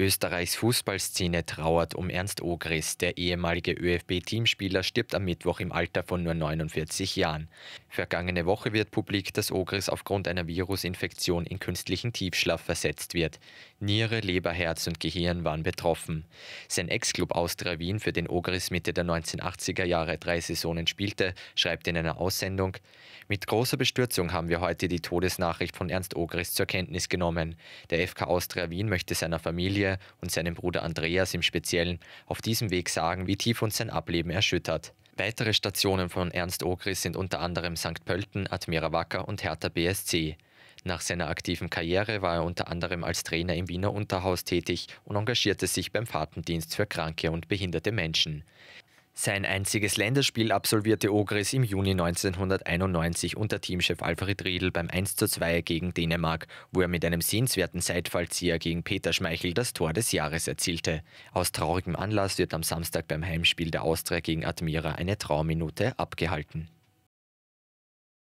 Österreichs Fußballszene trauert um Ernst Ogris. Der ehemalige ÖFB-Teamspieler stirbt am Mittwoch im Alter von nur 49 Jahren. Vergangene Woche wird publik, dass Ogris aufgrund einer Virusinfektion in künstlichen Tiefschlaf versetzt wird. Niere, Leber, Herz und Gehirn waren betroffen. Sein Ex-Club Austria Wien, für den Ogris Mitte der 1980er Jahre drei Saisonen spielte, schreibt in einer Aussendung: Mit großer Bestürzung haben wir heute die Todesnachricht von Ernst Ogris zur Kenntnis genommen. Der FK Austria Wien möchte seiner Familie Familie und seinem Bruder Andreas im Speziellen auf diesem Weg sagen, wie tief uns sein Ableben erschüttert. Weitere Stationen von Ernst Ogris sind unter anderem St. Pölten, Admira Wacker und Hertha BSC. Nach seiner aktiven Karriere war er unter anderem als Trainer im Wiener Unterhaus tätig und engagierte sich beim Fahrtendienst für kranke und behinderte Menschen. Sein einziges Länderspiel absolvierte Ogris im Juni 1991 unter Teamchef Alfred Riedl beim 1:2 gegen Dänemark, wo er mit einem sehenswerten Seitfallzieher gegen Peter Schmeichel das Tor des Jahres erzielte. Aus traurigem Anlass wird am Samstag beim Heimspiel der Austria gegen Admira eine Trauminute abgehalten.